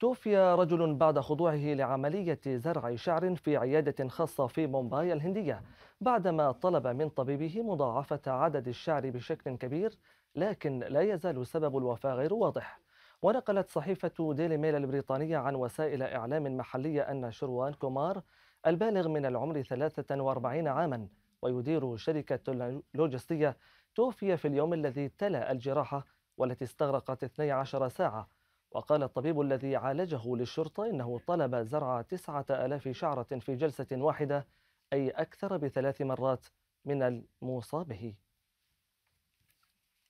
توفي رجل بعد خضوعه لعملية زرع شعر في عيادة خاصة في مومباي الهندية بعدما طلب من طبيبه مضاعفة عدد الشعر بشكل كبير لكن لا يزال سبب الوفاة غير واضح ونقلت صحيفة ديلي ميل البريطانية عن وسائل إعلام محلية أن شروان كومار البالغ من العمر 43 عاما ويدير شركة لوجستية توفي في اليوم الذي تلا الجراحة والتي استغرقت 12 ساعة وقال الطبيب الذي عالجه للشرطة إنه طلب زرع تسعة ألاف شعرة في جلسة واحدة أي أكثر بثلاث مرات من الموصى به